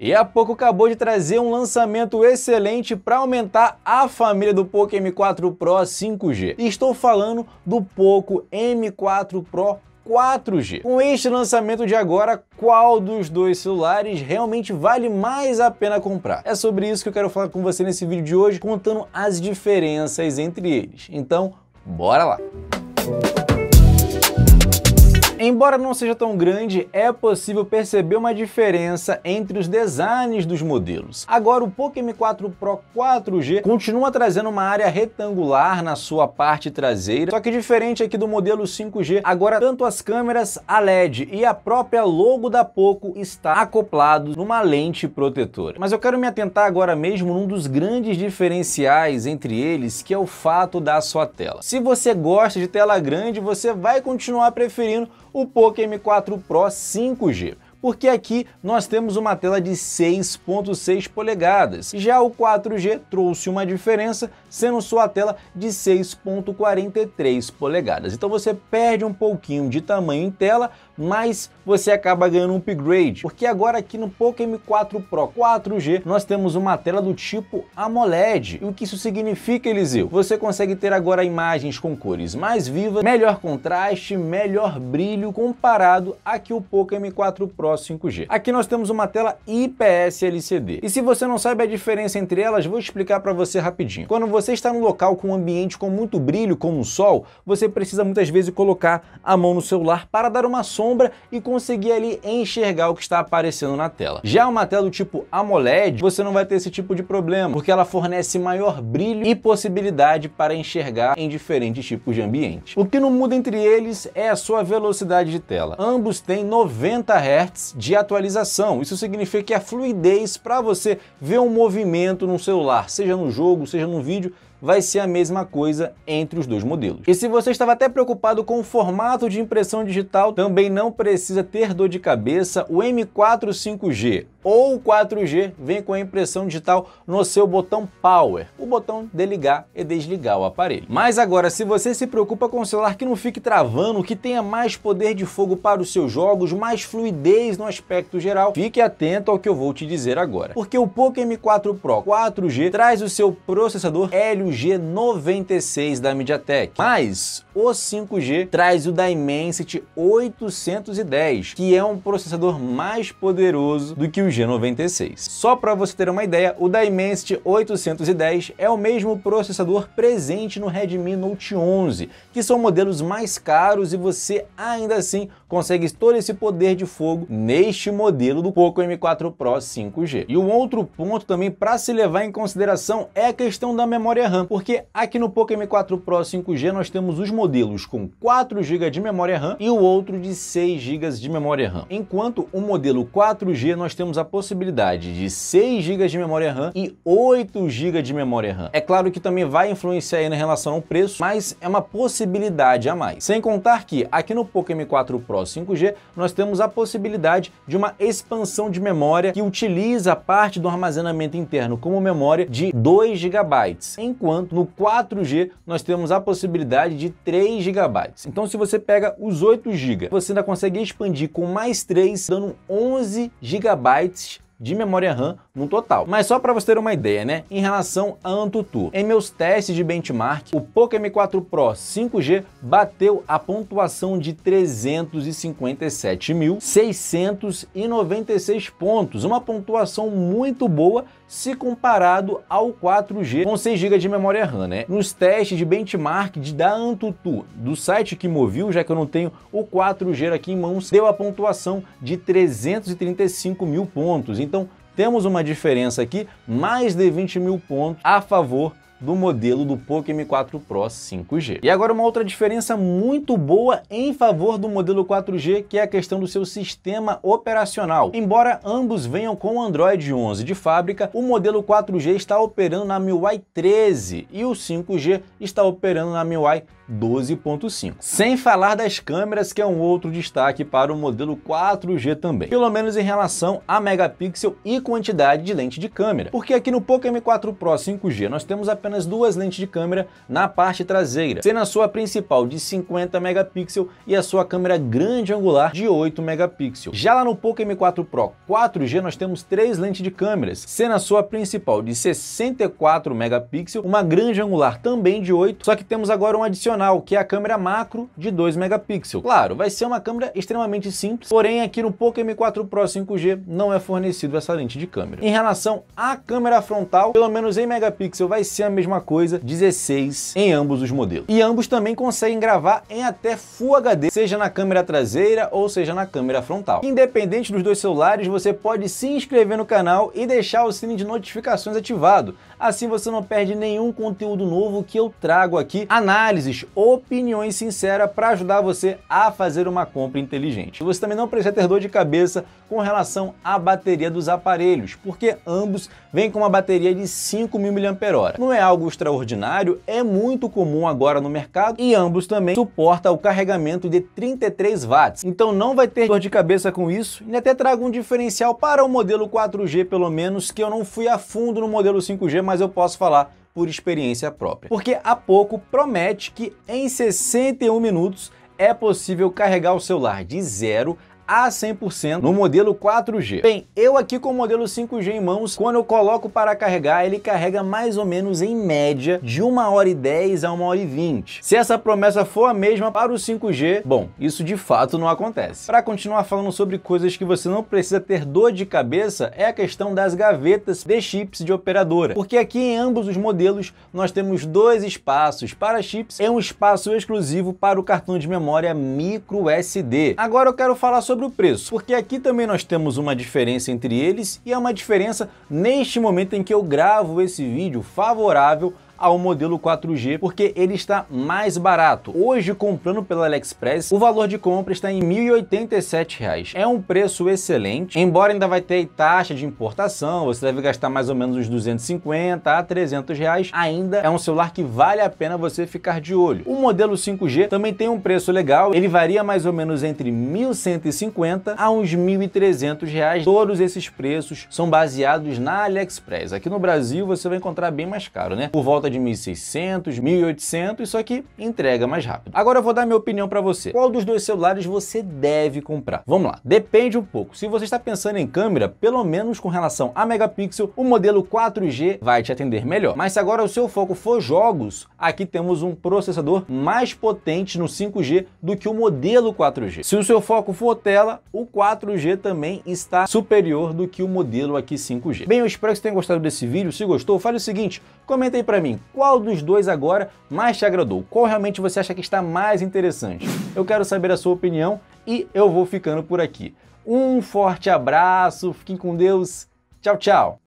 E a pouco acabou de trazer um lançamento excelente para aumentar a família do Poco M4 Pro 5G. estou falando do Poco M4 Pro 4G. Com este lançamento de agora, qual dos dois celulares realmente vale mais a pena comprar? É sobre isso que eu quero falar com você nesse vídeo de hoje, contando as diferenças entre eles. Então, bora lá! Embora não seja tão grande, é possível perceber uma diferença entre os designs dos modelos. Agora, o Poco M4 Pro 4G continua trazendo uma área retangular na sua parte traseira, só que diferente aqui do modelo 5G, agora tanto as câmeras, a LED e a própria logo da Poco está acoplado numa lente protetora. Mas eu quero me atentar agora mesmo num dos grandes diferenciais entre eles, que é o fato da sua tela. Se você gosta de tela grande, você vai continuar preferindo o Poco M4 Pro 5G porque aqui nós temos uma tela de 6.6 polegadas. Já o 4G trouxe uma diferença, sendo sua tela de 6.43 polegadas. Então você perde um pouquinho de tamanho em tela, mas você acaba ganhando um upgrade, porque agora aqui no Poco M4 Pro 4G nós temos uma tela do tipo AMOLED. E o que isso significa, Eliseu? Você consegue ter agora imagens com cores mais vivas, melhor contraste, melhor brilho comparado a que o Poco M4 Pro 5G. Aqui nós temos uma tela IPS LCD. E se você não sabe a diferença entre elas, vou explicar para você rapidinho. Quando você está num local com um ambiente com muito brilho, como o sol, você precisa muitas vezes colocar a mão no celular para dar uma sombra e conseguir ali enxergar o que está aparecendo na tela. Já uma tela do tipo AMOLED, você não vai ter esse tipo de problema, porque ela fornece maior brilho e possibilidade para enxergar em diferentes tipos de ambiente. O que não muda entre eles é a sua velocidade de tela. Ambos têm 90 Hz de atualização. Isso significa que a fluidez para você ver um movimento no celular, seja no jogo, seja no vídeo, vai ser a mesma coisa entre os dois modelos. E se você estava até preocupado com o formato de impressão digital, também não precisa ter dor de cabeça, o M4 5G ou 4G vem com a impressão digital no seu botão Power, o botão de ligar e desligar o aparelho. Mas agora, se você se preocupa com um celular que não fique travando, que tenha mais poder de fogo para os seus jogos, mais fluidez no aspecto geral, fique atento ao que eu vou te dizer agora. Porque o Poco M4 Pro 4G traz o seu processador Helio 5G96 da MediaTek. Mas o 5G traz o Dimensity 810, que é um processador mais poderoso do que o G96. Só para você ter uma ideia, o Dimensity 810 é o mesmo processador presente no Redmi Note 11, que são modelos mais caros e você ainda assim consegue todo esse poder de fogo neste modelo do Poco M4 Pro 5G. E um outro ponto também para se levar em consideração é a questão da memória RAM, porque aqui no Poco M4 Pro 5G nós temos os modelos com 4 GB de memória RAM e o outro de 6 GB de memória RAM. Enquanto o modelo 4G nós temos a possibilidade de 6 GB de memória RAM e 8 GB de memória RAM. É claro que também vai influenciar aí na relação ao preço, mas é uma possibilidade a mais. Sem contar que aqui no Poco M4 Pro 5G, nós temos a possibilidade de uma expansão de memória que utiliza parte do armazenamento interno como memória de 2 GB, enquanto no 4G nós temos a possibilidade de 3 GB. Então se você pega os 8 GB, você ainda consegue expandir com mais 3, dando 11 GB de memória RAM no total. Mas só para você ter uma ideia, né? Em relação a AnTuTu, em meus testes de benchmark, o Poco M4 Pro 5G bateu a pontuação de 357.696 pontos, uma pontuação muito boa se comparado ao 4G com 6 GB de memória RAM, né? Nos testes de benchmark de da AnTuTu, do site que moviu, já que eu não tenho o 4G aqui em mãos, deu a pontuação de 335 mil pontos. Então temos uma diferença aqui, mais de 20 mil pontos a favor do modelo do Poco M4 Pro 5G. E agora uma outra diferença muito boa em favor do modelo 4G, que é a questão do seu sistema operacional. Embora ambos venham com Android 11 de fábrica, o modelo 4G está operando na MIUI 13 e o 5G está operando na MIUI 12.5. Sem falar das câmeras, que é um outro destaque para o modelo 4G também. Pelo menos em relação a megapixel e quantidade de lente de câmera. Porque aqui no Poco M4 Pro 5G nós temos apenas duas lentes de câmera na parte traseira, sendo a sua principal de 50 megapixel e a sua câmera grande angular de 8 megapixels. Já lá no Poco M4 Pro 4G nós temos três lentes de câmeras, sendo a sua principal de 64 megapixel, uma grande angular também de 8, só que temos agora um adicional que é a câmera macro de 2 megapixels. Claro, vai ser uma câmera extremamente simples, porém aqui no Poco M4 Pro 5G não é fornecido essa lente de câmera. Em relação à câmera frontal, pelo menos em megapixel vai ser a mesma coisa, 16 em ambos os modelos. E ambos também conseguem gravar em até Full HD, seja na câmera traseira ou seja na câmera frontal. Independente dos dois celulares, você pode se inscrever no canal e deixar o sininho de notificações ativado. Assim você não perde nenhum conteúdo novo que eu trago aqui, análises opiniões sinceras para ajudar você a fazer uma compra inteligente. Você também não precisa ter dor de cabeça com relação à bateria dos aparelhos, porque ambos vêm com uma bateria de 5.000 mAh. Não é algo extraordinário, é muito comum agora no mercado e ambos também suporta o carregamento de 33 watts. Então não vai ter dor de cabeça com isso e até trago um diferencial para o modelo 4G pelo menos, que eu não fui a fundo no modelo 5G, mas eu posso falar por experiência própria. Porque a pouco promete que em 61 minutos é possível carregar o celular de zero a 100% no modelo 4G. Bem, eu aqui com o modelo 5G em mãos, quando eu coloco para carregar, ele carrega mais ou menos em média de 1 hora e 10 a 1 hora e 20. Se essa promessa for a mesma para o 5G, bom, isso de fato não acontece. Para continuar falando sobre coisas que você não precisa ter dor de cabeça, é a questão das gavetas de chips de operadora. Porque aqui em ambos os modelos, nós temos dois espaços para chips e um espaço exclusivo para o cartão de memória micro SD. Agora eu quero falar sobre sobre o preço, porque aqui também nós temos uma diferença entre eles e é uma diferença neste momento em que eu gravo esse vídeo favorável ao modelo 4G, porque ele está mais barato. Hoje, comprando pela AliExpress, o valor de compra está em R$ 1.087. É um preço excelente, embora ainda vai ter taxa de importação, você deve gastar mais ou menos uns 250 a 300 reais, ainda é um celular que vale a pena você ficar de olho. O modelo 5G também tem um preço legal, ele varia mais ou menos entre 1.150 a uns 1.300 reais. Todos esses preços são baseados na AliExpress. Aqui no Brasil você vai encontrar bem mais caro, né? Por volta de de 1600, 1800, só que entrega mais rápido. Agora eu vou dar minha opinião para você. Qual dos dois celulares você deve comprar? Vamos lá, depende um pouco. Se você está pensando em câmera, pelo menos com relação a megapixel, o modelo 4G vai te atender melhor. Mas se agora o seu foco for jogos, aqui temos um processador mais potente no 5G do que o modelo 4G. Se o seu foco for tela, o 4G também está superior do que o modelo aqui 5G. Bem, eu espero que você tenha gostado desse vídeo. Se gostou, fale o seguinte, comenta aí para mim, qual dos dois agora mais te agradou? Qual realmente você acha que está mais interessante? Eu quero saber a sua opinião e eu vou ficando por aqui. Um forte abraço, fiquem com Deus, tchau, tchau!